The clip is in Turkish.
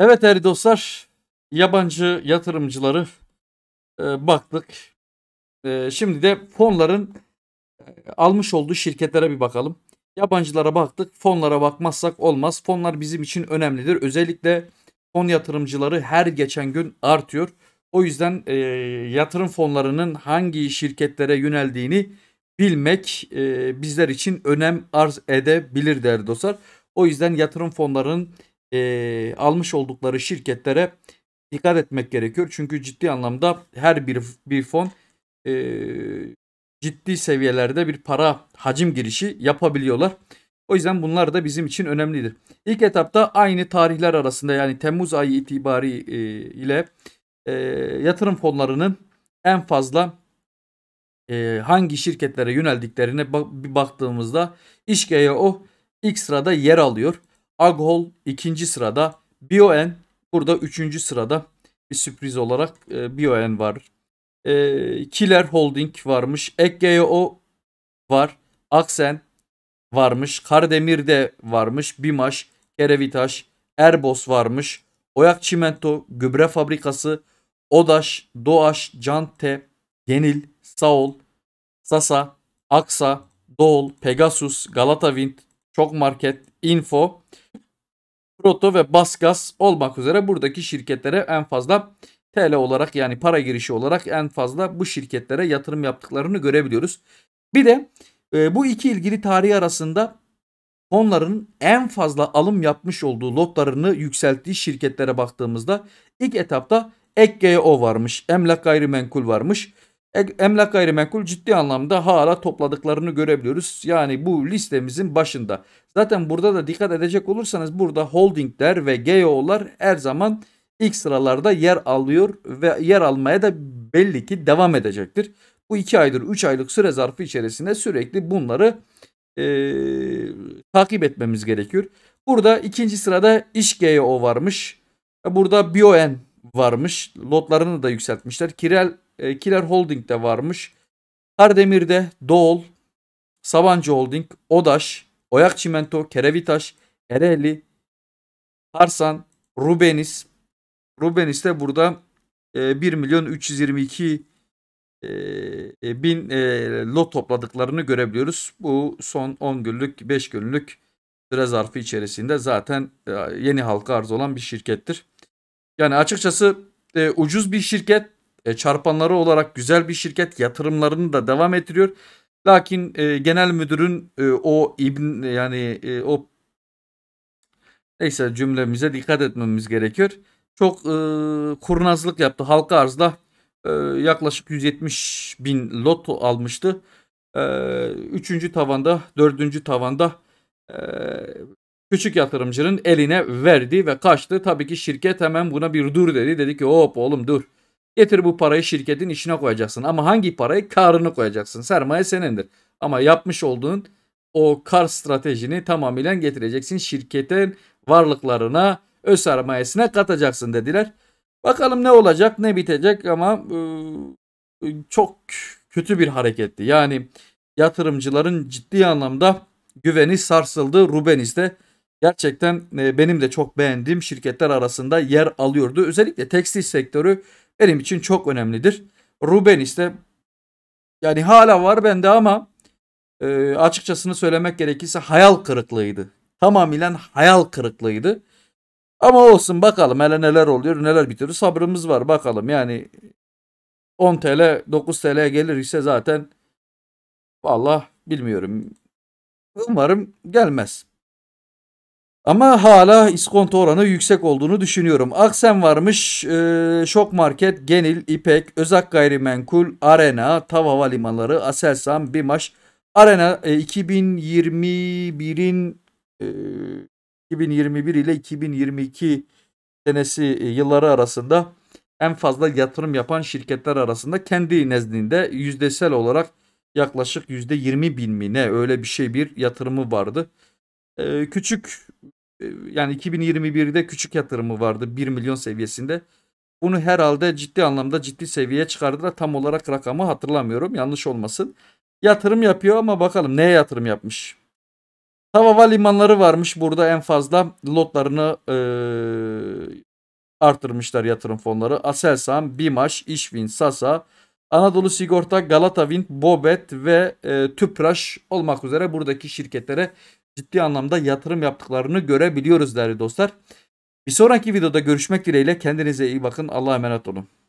Evet değerli dostlar, yabancı yatırımcıları e, baktık. E, şimdi de fonların e, almış olduğu şirketlere bir bakalım. Yabancılara baktık, fonlara bakmazsak olmaz. Fonlar bizim için önemlidir. Özellikle fon yatırımcıları her geçen gün artıyor. O yüzden e, yatırım fonlarının hangi şirketlere yöneldiğini bilmek e, bizler için önem arz edebilir değerli dostlar. O yüzden yatırım fonlarının e, almış oldukları şirketlere dikkat etmek gerekiyor. Çünkü ciddi anlamda her bir bir fon e, ciddi seviyelerde bir para hacim girişi yapabiliyorlar. O yüzden bunlar da bizim için önemlidir. İlk etapta aynı tarihler arasında yani Temmuz ayı itibari e, ile yatırım fonlarının en fazla e, hangi şirketlere yöneldiklerine bak, bir baktığımızda O ilk sırada yer alıyor. Aghol ikinci sırada. Bioen burada üçüncü sırada. Bir sürpriz olarak e, Bioen var. E, Killer Holding varmış. Ekgeo var. Aksen varmış. Kardemir de varmış. Bimaş, Kerevitaş, Erbos varmış. Oyak Çimento, Gübre Fabrikası, Odaş, Doğaş, Cante, Yenil, Saol, Sasa, Aksa, Doğul, Pegasus, Galata Galatavind, çok market, info, proto ve basgas olmak üzere buradaki şirketlere en fazla TL olarak yani para girişi olarak en fazla bu şirketlere yatırım yaptıklarını görebiliyoruz. Bir de e, bu iki ilgili tarih arasında onların en fazla alım yapmış olduğu lotlarını yükselttiği şirketlere baktığımızda ilk etapta Ekge'ye varmış, Emlak Gayrimenkul varmış. E, emlak gayrimenkul ciddi anlamda hala topladıklarını görebiliyoruz. Yani bu listemizin başında. Zaten burada da dikkat edecek olursanız burada holdingler ve GEO'lar her zaman ilk sıralarda yer alıyor ve yer almaya da belli ki devam edecektir. Bu 2 aydır 3 aylık süre zarfı içerisinde sürekli bunları e, takip etmemiz gerekiyor. Burada ikinci sırada iş GEO varmış. E, burada Bioen varmış. Lotlarını da yükseltmişler. Kirel e, Kiler Holding de varmış. Kardemir'de Doğol, Sabancı Holding, Odaş, Oyak Çimento, Kerevitaş, Ereğli, Tarsan, Rubenis. Rubenis de burada 1 e, milyon 322 e, e, bin lot topladıklarını görebiliyoruz. Bu son 10 günlük 5 günlük süre zarfı içerisinde zaten yeni halka arz olan bir şirkettir. Yani açıkçası ucuz bir şirket e, çarpanları olarak güzel bir şirket yatırımlarını da devam ettiriyor. Lakin e, genel müdürün e, o ibn yani e, o neyse cümlemize dikkat etmemiz gerekiyor. Çok e, kurnazlık yaptı. Halka arzda e, yaklaşık 170 bin lot almıştı. E, üçüncü tavanda, dördüncü tavanda e, küçük yatırımcının eline verdi ve kaçtı. Tabii ki şirket hemen buna bir dur dedi. Dedi ki hop oğlum dur Getir bu parayı şirketin işine koyacaksın. Ama hangi parayı? Karını koyacaksın. Sermaye senindir. Ama yapmış olduğun o kar stratejini tamamıyla getireceksin. Şirketin varlıklarına, öz sermayesine katacaksın dediler. Bakalım ne olacak, ne bitecek ama e, çok kötü bir hareketti. Yani yatırımcıların ciddi anlamda güveni sarsıldı. Rubeniz de gerçekten e, benim de çok beğendiğim şirketler arasında yer alıyordu. Özellikle tekstil sektörü benim için çok önemlidir. Ruben ise yani hala var bende ama e, açıkçasını söylemek gerekirse hayal kırıklığıydı. Tamamen hayal kırıklığıydı. Ama olsun bakalım hele neler oluyor neler bitiyor sabrımız var bakalım yani 10 TL 9 TL gelir ise zaten valla bilmiyorum. Umarım gelmez. Ama hala iskonto oranı yüksek olduğunu düşünüyorum. Aksen varmış, e, Şok Market, Genil, İpek, Özak Gayrimenkul, Arena, Tav Havalimanları, Aselsan, Bimaş. Arena e, 2021'in e, 2021 ile 2022 senesi e, yılları arasında en fazla yatırım yapan şirketler arasında kendi nezdinde yüzdesel olarak yaklaşık %20 bin mi ne öyle bir şey bir yatırımı vardı. Ee, küçük e, yani 2021'de küçük yatırımı vardı 1 milyon seviyesinde. Bunu herhalde ciddi anlamda ciddi seviyeye çıkardılar. Tam olarak rakamı hatırlamıyorum yanlış olmasın. Yatırım yapıyor ama bakalım neye yatırım yapmış. Tavava limanları varmış burada en fazla lotlarını e, artırmışlar yatırım fonları. Aselsan, Bimaş, İşvin, Sasa, Anadolu Sigorta, Galata Wind, Bobet ve e, Tüpraş olmak üzere buradaki şirketlere ciddi anlamda yatırım yaptıklarını görebiliyoruz değerli dostlar. Bir sonraki videoda görüşmek dileğiyle kendinize iyi bakın. Allah'a emanet olun.